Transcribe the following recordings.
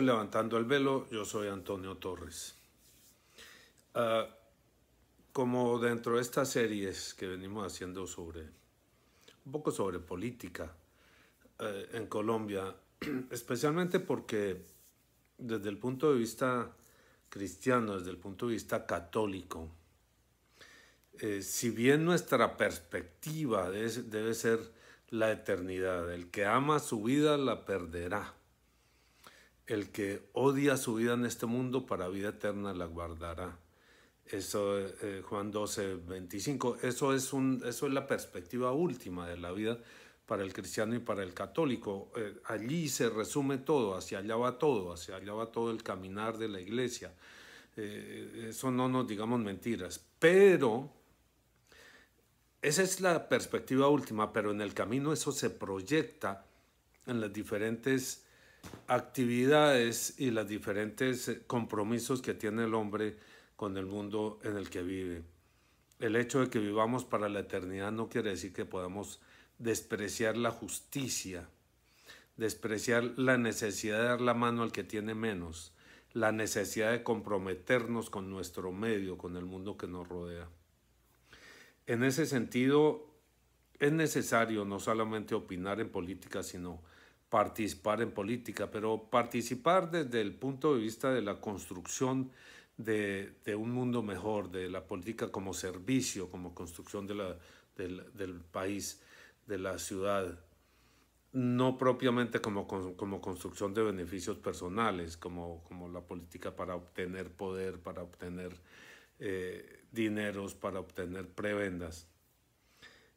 Levantando el Velo, yo soy Antonio Torres. Ah, como dentro de estas series que venimos haciendo sobre, un poco sobre política eh, en Colombia, especialmente porque desde el punto de vista cristiano, desde el punto de vista católico, eh, si bien nuestra perspectiva debe ser la eternidad, el que ama su vida la perderá. El que odia su vida en este mundo, para vida eterna la guardará. Eso, es eh, Juan 12, 25. Eso es, un, eso es la perspectiva última de la vida para el cristiano y para el católico. Eh, allí se resume todo, hacia allá va todo, hacia allá va todo el caminar de la iglesia. Eh, eso no nos digamos mentiras. Pero esa es la perspectiva última, pero en el camino eso se proyecta en las diferentes actividades y los diferentes eh, compromisos que tiene el hombre con el mundo en el que vive. El hecho de que vivamos para la eternidad no quiere decir que podamos despreciar la justicia, despreciar la necesidad de dar la mano al que tiene menos, la necesidad de comprometernos con nuestro medio, con el mundo que nos rodea. En ese sentido, es necesario no solamente opinar en política, sino participar en política, pero participar desde el punto de vista de la construcción de, un mundo mejor, de la política como servicio, como construcción de la, del, país, de la ciudad, no propiamente como, construcción de beneficios personales, como, como la política para obtener poder, para obtener eh, dineros, para obtener prebendas.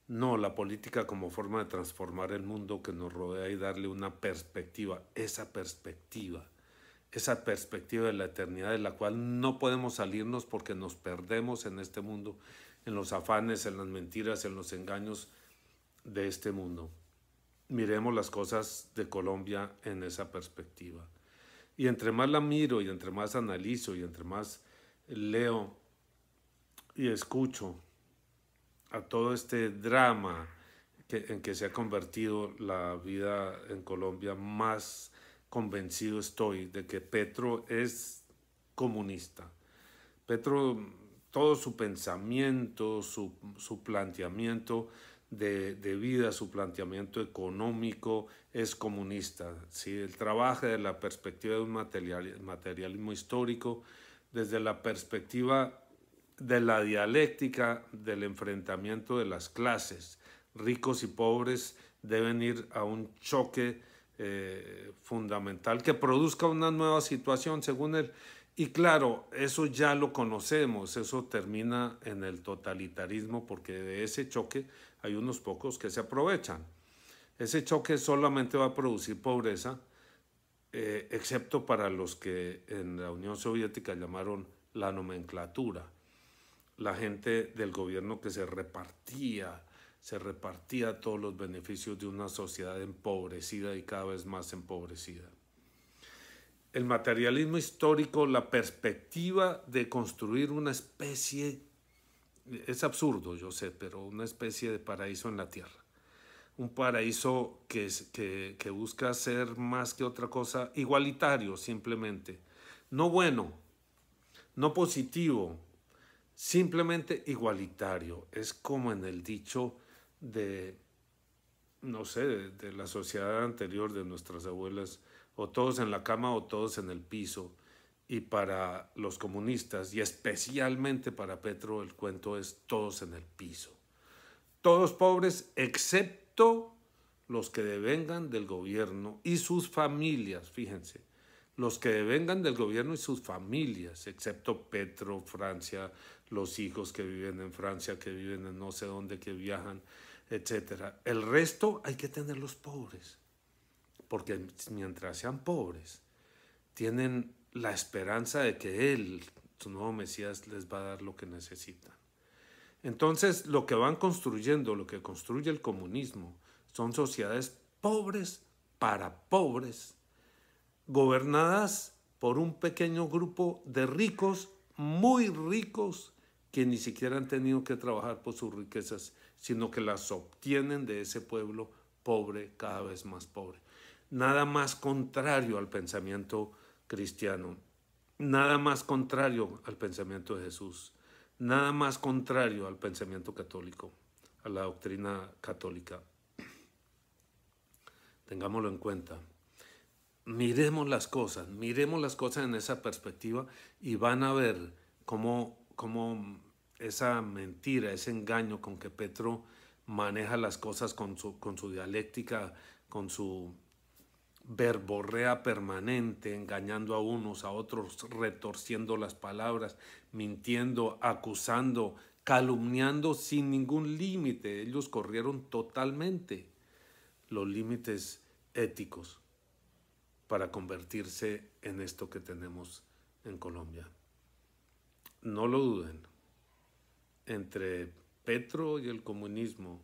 No, la política como forma de transformar el mundo que nos rodea y darle una perspectiva, esa perspectiva, esa perspectiva de la eternidad de la cual no podemos salirnos porque nos perdemos en este mundo, en los afanes, en las mentiras, en los engaños de este mundo. Miremos las cosas de Colombia en esa perspectiva. Y entre más la miro y entre más analizo y entre más leo y escucho, a todo este drama que, en que se ha convertido la vida en Colombia, más convencido estoy de que Petro es comunista. Petro, todo su pensamiento, su, planteamiento de, vida, su planteamiento económico es comunista. Si el Él trabaja desde la perspectiva de un materialismo histórico, desde la perspectiva de la dialéctica del enfrentamiento de las clases. Ricos y pobres deben ir a un choque eh, fundamental que produzca una nueva situación, según él. Y claro, eso ya lo conocemos, eso termina en el totalitarismo porque de ese choque hay unos pocos que se aprovechan. Ese choque solamente va a producir pobreza, eh, excepto para los que en la Unión Soviética llamaron la nomenclatura la gente del gobierno que se repartía, se repartía todos los beneficios de una sociedad empobrecida y cada vez más empobrecida. El materialismo histórico, la perspectiva de construir una especie, es absurdo, yo sé, pero una especie de paraíso en la tierra. Un paraíso que, que busca ser más que otra cosa igualitario, simplemente. No bueno, no positivo, simplemente igualitario. Es como en el dicho de, no sé, de, la sociedad anterior de nuestras abuelas, o todos en la cama o todos en el piso. Y para los comunistas, y especialmente para Petro, el cuento es todos en el piso. Todos pobres excepto los que devengan del gobierno y sus familias, fíjense los que vengan del gobierno y sus familias, excepto Petro, Francia, los hijos que viven en Francia, que viven en no sé dónde, que viajan, etc. El resto hay que tener los pobres, porque mientras sean pobres, tienen la esperanza de que Él, su nuevo Mesías, les va a dar lo que necesitan. Entonces, lo que van construyendo, lo que construye el comunismo, son sociedades pobres para pobres gobernadas por un pequeño grupo de ricos, muy ricos, que ni siquiera han tenido que trabajar por sus riquezas, sino que las obtienen de ese pueblo pobre, cada vez más pobre. Nada más contrario al pensamiento cristiano, nada más contrario al pensamiento de Jesús, nada más contrario al pensamiento católico, a la doctrina católica. Tengámoslo en cuenta miremos las cosas, miremos las cosas en esa perspectiva y van a ver cómo, esa mentira, ese engaño con que Petro maneja las cosas con su, con su dialéctica, con su verborrea permanente, engañando a unos, a otros, retorciendo las palabras, mintiendo, acusando, calumniando sin ningún límite. Ellos corrieron totalmente los límites éticos para convertirse en esto que tenemos en Colombia. No lo duden, entre Petro y el comunismo,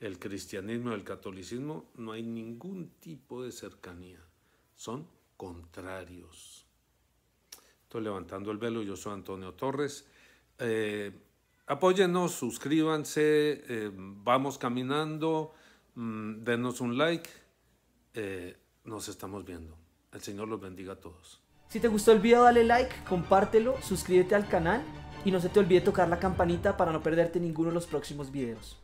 el cristianismo y el catolicismo, no hay ningún tipo de cercanía. Son contrarios. Estoy levantando el velo, yo soy Antonio Torres. Eh, apóyenos, suscríbanse, eh, vamos caminando, mm, denos un like, eh, nos estamos viendo. El Señor los bendiga a todos. Si te gustó el video dale like, compártelo, suscríbete al canal y no se te olvide tocar la campanita para no perderte ninguno de los próximos videos.